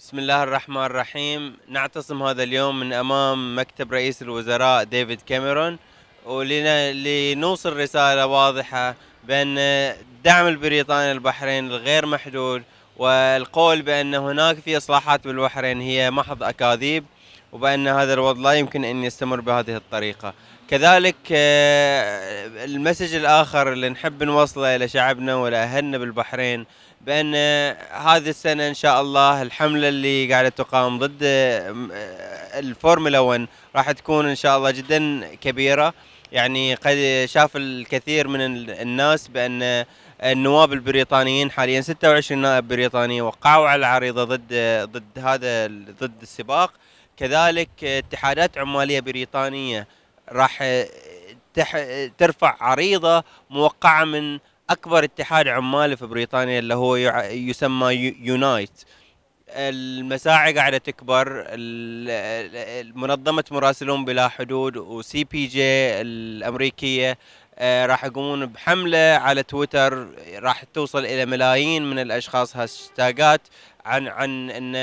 بسم الله الرحمن الرحيم نعتصم هذا اليوم من امام مكتب رئيس الوزراء ديفيد كاميرون ولنوصل رساله واضحه بان دعم البريطاني للبحرين الغير محدود والقول بان هناك في اصلاحات بالبحرين هي محض اكاذيب وبأن هذا الوضع لا يمكن أن يستمر بهذه الطريقة كذلك آه، المسج الآخر اللي نحب نوصله إلى شعبنا ولأهلنا بالبحرين بأن آه، هذه السنة إن شاء الله الحملة اللي قاعدة تقام ضد آه، الفورمولا 1 راح تكون إن شاء الله جدا كبيرة يعني قد شاف الكثير من الناس بأن النواب البريطانيين حاليا 26 نائب بريطاني وقعوا على العريضة ضد ضد هذا ضد السباق كذلك اتحادات عماليه بريطانيه راح ترفع عريضه موقعه من اكبر اتحاد عمالي في بريطانيا اللي هو يسمى يونايت المساعي قاعده تكبر منظمه مراسلون بلا حدود وسي بي جي الامريكيه آه، راح يقومون بحمله على تويتر راح توصل الى ملايين من الاشخاص هاشتاجات عن عن ان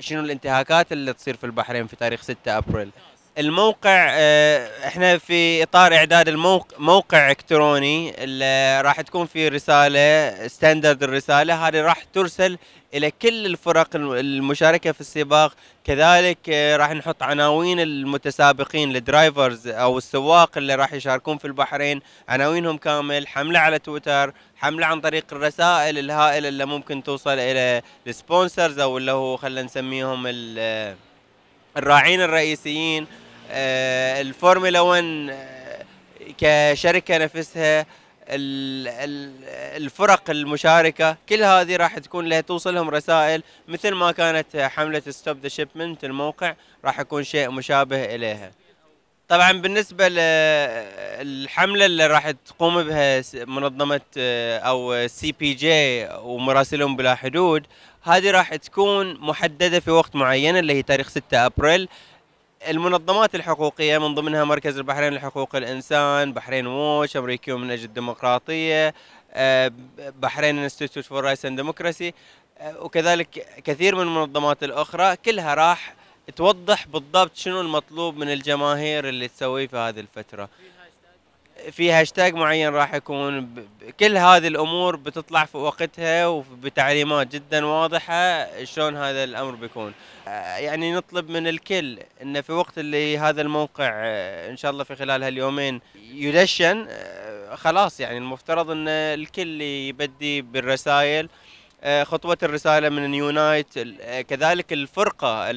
شنو الانتهاكات اللي تصير في البحرين في تاريخ 6 ابريل الموقع آه، احنا في اطار اعداد الموقع موقع الكتروني اللي راح تكون في رساله ستاندرد الرساله هذه راح ترسل الى كل الفرق المشاركه في السباق كذلك آه، راح نحط عناوين المتسابقين الدرايفرز او السواق اللي راح يشاركون في البحرين عناوينهم كامل حمله على تويتر حمله عن طريق الرسائل الهائله اللي ممكن توصل الى السبونسرز او اللي هو خلينا نسميهم الراعين الرئيسيين آه، الفورمولا 1 آه، كشركه نفسها الفرق المشاركه كل هذه راح تكون لها توصلهم رسائل مثل ما كانت حمله ستوب ذا شيبمنت الموقع راح يكون شيء مشابه اليها طبعا بالنسبه للحمله اللي راح تقوم بها منظمه آه، او سي بي جي ومراسلهم بلا حدود هذه راح تكون محدده في وقت معين اللي هي تاريخ 6 ابريل المنظمات الحقوقيه من ضمنها مركز البحرين لحقوق الانسان، بحرين ووش، امريكيون من اجل الديمقراطيه، آه، بحرين انستيتوت فور رايس اند ديموكراسي وكذلك كثير من المنظمات الاخرى كلها راح توضح بالضبط شنو المطلوب من الجماهير اللي تسويه في هذه الفتره في هاشتاج معين راح يكون كل هذه الامور بتطلع في وقتها وبتعليمات جدا واضحه شلون هذا الامر بيكون آه، يعني نطلب من الكل انه في وقت اللي هذا الموقع آه، ان شاء الله في خلال هاليومين يدشن آه، خلاص يعني المفترض ان الكل يبدي بالرسائل آه، خطوة الرسالة من يونايت آه، كذلك الفرقة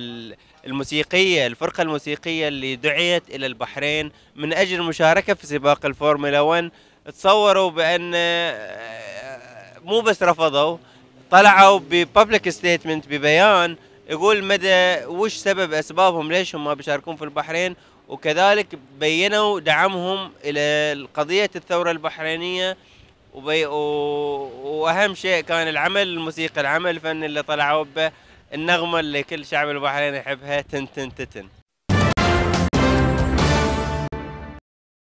الموسيقية الفرقة الموسيقية اللي دعيت إلى البحرين من أجل المشاركة في سباق الفورمولا 1 تصوروا بأن آه، مو بس رفضوا طلعوا بببليك ستيتمنت ببيان يقول مدى وش سبب أسبابهم ليش هم ما بيشاركون في البحرين وكذلك بينوا دعمهم إلى قضية الثورة البحرينية وبي... و... واهم شيء كان العمل الموسيقى العمل الفني اللي طلعوا به النغمه اللي كل شعب البحرين يحبها تن تن تتن